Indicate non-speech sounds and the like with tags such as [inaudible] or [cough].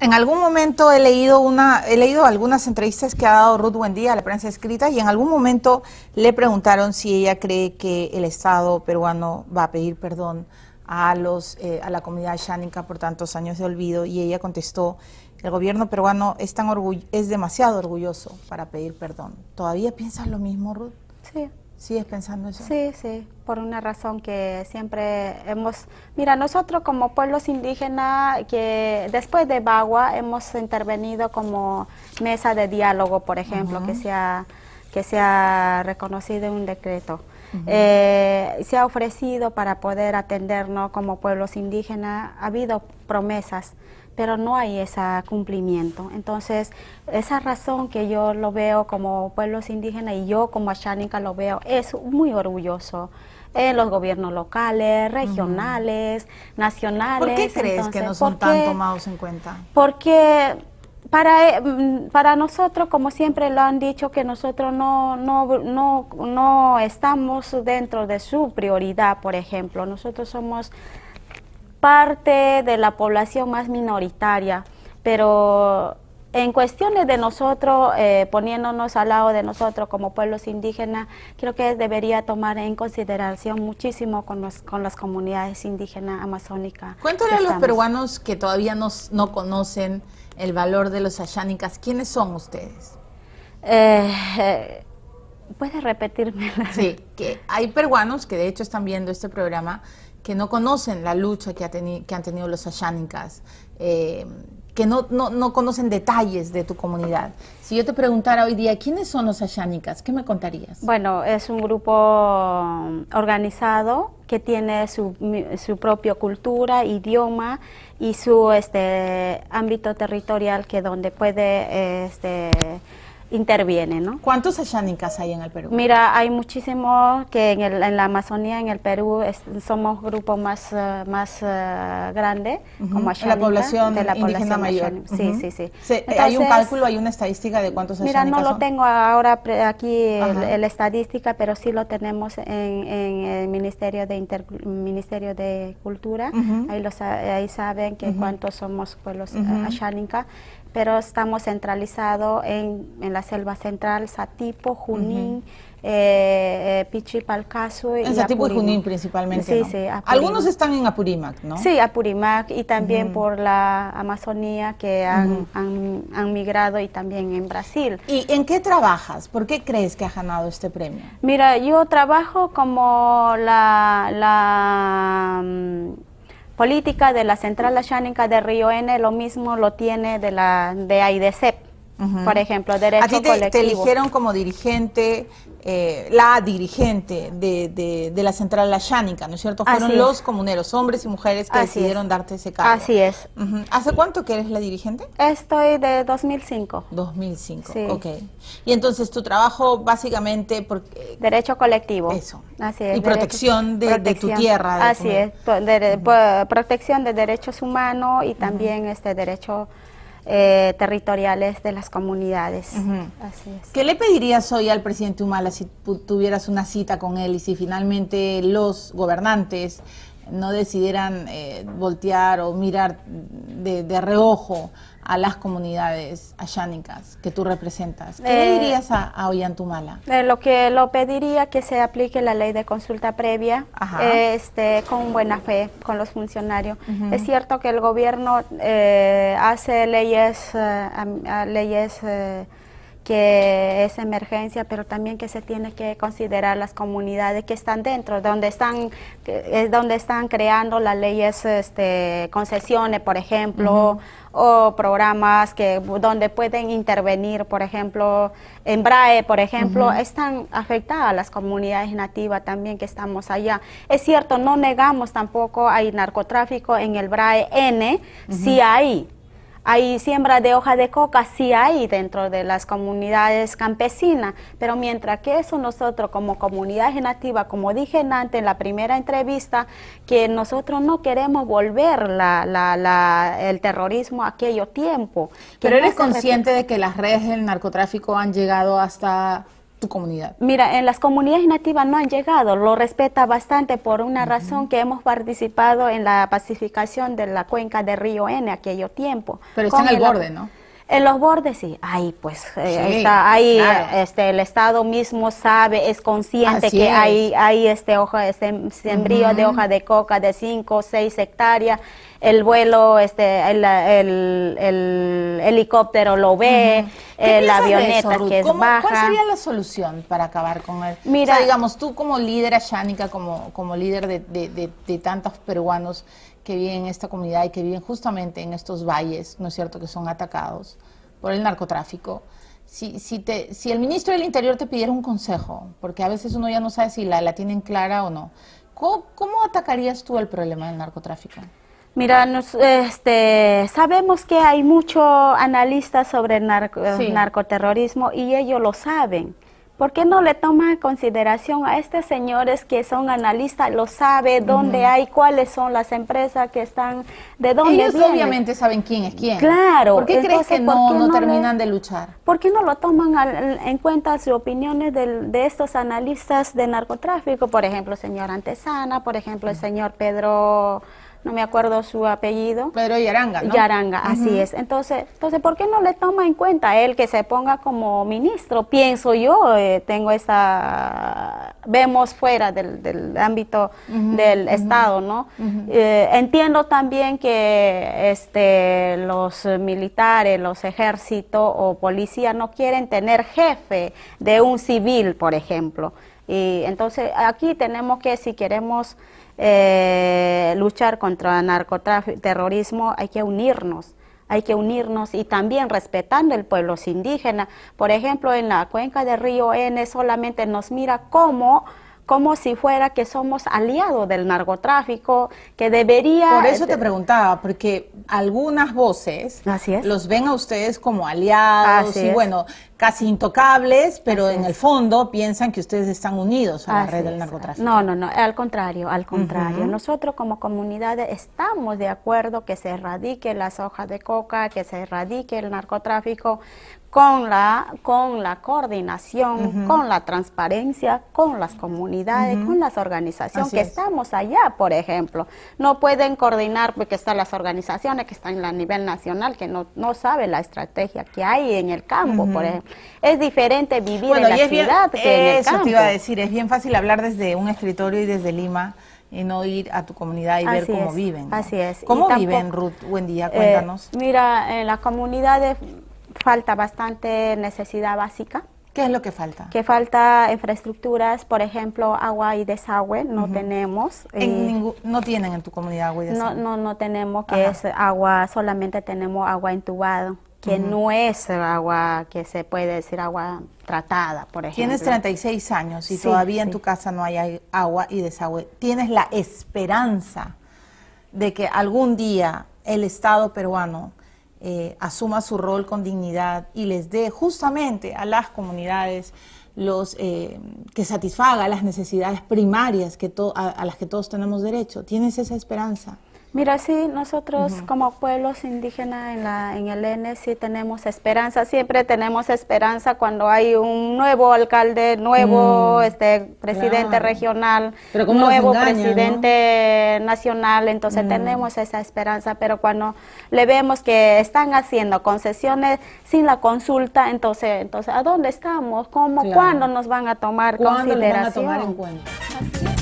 En algún momento he leído he leído algunas entrevistas que ha dado Ruth Buendía a la prensa escrita y en algún momento le preguntaron si ella cree que el Estado peruano va a pedir perdón a los eh, a la comunidad shánica por tantos años de olvido y ella contestó el gobierno peruano es tan es demasiado orgulloso para pedir perdón. ¿Todavía piensas lo mismo, Ruth? Sí. ¿Sigues pensando eso? Sí, sí, por una razón que siempre hemos... Mira, nosotros como pueblos indígenas, que después de Bagua hemos intervenido como mesa de diálogo, por ejemplo, que, se ha, que se reconocido un decreto. Eh, se ha ofrecido para poder atendernos como pueblos indígenas, ha habido promesas, pero no hay ese cumplimiento. Entonces, esa razón que yo lo veo como pueblos indígenas y yo como Ashánica lo veo, es muy orgulloso en los gobiernos locales, regionales, nacionales. ¿Por qué crees que no son tan tomados en cuenta? Porque para, eh, mm, para nosotros, como siempre lo han dicho, que nosotros no, no, no, no estamos dentro de su prioridad, por ejemplo. Nosotros somos parte de la población más minoritaria, pero en cuestiones de nosotros, eh, poniéndonos al lado de nosotros como pueblos indígenas, creo que debería tomar en consideración muchísimo con, las comunidades indígenas amazónicas. Cuéntale a los peruanos que todavía no conocen el valor de los ayánicas. ¿Quiénes son ustedes? Eh, eh ¿Puedes repetirme? Sí, [laughs] que hay peruanos que de hecho están viendo este programa que no conocen la lucha que, han tenido los ashánicas, eh, que no, conocen detalles de tu comunidad. Si yo te preguntara hoy día, ¿quiénes son los ashánicas? ¿Qué me contarías? Bueno, es un grupo mm, organizado que tiene su, mm, su propia cultura, idioma y su este, ámbito territorial que donde puede... Este, interviene, ¿no? ¿Cuántos Ashaninkas hay en el Perú? Mira, hay muchísimos que en, el, en la Amazonía, en el Perú, somos grupo más, eh, más eh, grande como la población de la indígena población mayor. Sí, sí, sí. Eh, ¿Hay un cálculo, hay una estadística de cuántos Mira, no lo tengo ahora aquí la estadística, pero sí lo tenemos en, el Ministerio de, Ministerio de Cultura. ahí, los, ahí saben que cuántos somos pueblos Ashaninka, pero estamos centralizados en, en la selva central, Satipo, Junín, uh En Satipo y Junín principalmente. Sí, sí. Algunos están en Apurímac, ¿no? Sí, Apurímac y también por la Amazonía que han, migrado y también en Brasil. ¿Y en qué trabajas? ¿Por qué crees que ha ganado este premio? Mira, yo trabajo como la, mm, política de la Central Ashánica de Río N, lo mismo lo tiene de la de AIDECEP por ejemplo, derecho ¿A ti te, te eligieron como dirigente, eh, la dirigente de, de, de, la central ¿no es cierto? Fueron los comuneros, hombres y mujeres que decidieron darte ese cargo. Así es. ¿Hace cuánto que eres la dirigente? Estoy de 2005. 2005, sí. ok. Y entonces tu trabajo básicamente... Eh, derecho colectivo. Eso. Así es. Y protección, de, tu tierra. Así es. Pues, protección de derechos humanos y también este derecho eh, territoriales de las comunidades. ¿Qué le pedirías hoy al presidente Humala si tuvieras una cita con él y si finalmente los gobernantes no decidieran eh, voltear o mirar de, reojo a las comunidades ayánicas que tú representas. ¿Qué le eh, dirías a, a Ollantumala? Eh, lo que lo pediría que se aplique la ley de consulta previa este, con buena fe con los funcionarios. Es cierto que el gobierno hace leyes, leyes que es emergencia, pero también que se tiene que considerar las comunidades que están dentro, donde están, es donde están creando las leyes, este, concesiones, por ejemplo, o programas que donde pueden intervenir, por ejemplo, en BRAE, por ejemplo, están afectadas las comunidades nativas también que estamos allá. Es cierto, no negamos tampoco hay narcotráfico en el BRAE N, sí hay, hay siembra de hoja de coca, sí hay dentro de las comunidades campesinas, pero mientras que eso nosotros como comunidad nativa, como dije antes en la primera entrevista, que nosotros no queremos volver la, el terrorismo a aquello tiempo. pero eres consciente de que las redes del narcotráfico han llegado hasta tu comunidad? Mira, en las comunidades nativas no han llegado, lo respeta bastante por una razón que hemos participado en la pacificación de la cuenca del río N aquello tiempo. Pero está en el borde, ¿no? En los bordes sí, ahí pues eh, está, ahí este, el Estado mismo sabe, es consciente que hay, hay este hoja, este sembrío de hoja de coca de 5 6 hectáreas, el vuelo, este, el, helicóptero lo ve, el eh, avioneta que es baja. ¿Cuál sería la solución para acabar con él? Mira, digamos, tú como líder, Shánica, como, como líder de, de, de, de tantos peruanos que viven en esta comunidad y que viven justamente en estos valles, ¿no es cierto?, que son atacados por el narcotráfico. Si, si, te, si el ministro del Interior te pidiera un consejo, porque a veces uno ya no sabe si la, la tienen clara o no, ¿cómo, atacarías tú el problema del narcotráfico? Mira, este, sabemos que hay muchos analistas sobre el narcoterrorismo y ellos lo saben. ¿Por qué no le toma consideración a estos señores que son analistas, lo sabe dónde hay, cuáles son las empresas que están, de dónde Ellos obviamente saben quién es quién. Claro. ¿Por qué crees que no, terminan de luchar? ¿Por qué no lo toman en cuenta sus opiniones de, de, estos analistas de narcotráfico? Por ejemplo, el señor Antesana, por ejemplo, el señor Pedro no me acuerdo su apellido. Pero Yaranga, ¿no? Yaranga, así es. Entonces, entonces, ¿por qué no le toma en cuenta él que se ponga como ministro? Pienso yo, eh, tengo esa... vemos fuera del, ámbito del Estado, ¿no? Eh, entiendo también que este, los militares, los ejércitos o policías no quieren tener jefe de un civil, por ejemplo. Y entonces aquí tenemos que, si queremos eh, luchar contra el narcotráfico, terrorismo, hay que unirnos hay que unirnos y también respetando el pueblo indígena. Por ejemplo, en la cuenca del río N solamente nos mira cómo como si fuera que somos aliados del narcotráfico, que debería... Por eso te preguntaba, porque algunas voces los ven a ustedes como aliados y bueno, casi intocables, pero en el fondo piensan que ustedes están unidos a la red del narcotráfico. No, no, no, al contrario, al contrario. Nosotros como comunidad estamos de acuerdo que se erradique las hojas de coca, que se erradique el narcotráfico, con la, con la coordinación, con la transparencia, con las comunidades, con las organizaciones que estamos allá, por ejemplo. No pueden coordinar porque están las organizaciones que están a nivel nacional, que no, no saben la estrategia que hay en el campo, por ejemplo. Es diferente vivir en la ciudad que en el campo. Eso te iba a decir, es bien fácil hablar desde un escritorio y desde Lima y no ir a tu comunidad y ver cómo viven. Así es. ¿Cómo viven, Ruth? Buen día, eh, cuéntanos. mira, en las comunidades falta bastante necesidad básica. ¿Qué es lo que falta? Que falta infraestructuras, por ejemplo, agua y desagüe, no tenemos. Eh, no tienen en tu comunidad agua y desagüe. No, no, no tenemos, que es agua, solamente tenemos agua entubada, que no es agua que se puede decir agua tratada, por ejemplo. Tienes 36 años y todavía en tu casa no hay agua y desagüe. Tienes la esperanza de que algún día el Estado peruano eh, asuma su rol con dignidad y les dé justamente a las comunidades los eh, que satisfaga las necesidades primarias que a las que todos tenemos derecho. ¿Tienes esa esperanza? Mira, sí, nosotros como pueblos indígenas en, en el N sí tenemos esperanza, siempre tenemos esperanza cuando hay un nuevo alcalde, nuevo mm, este presidente regional, nuevo presidente nacional, entonces mm. tenemos esa esperanza, pero cuando le vemos que están haciendo concesiones sin la consulta, entonces, entonces ¿a dónde estamos? ¿Cómo? ¿Cuándo nos van a tomar tomar en cuenta?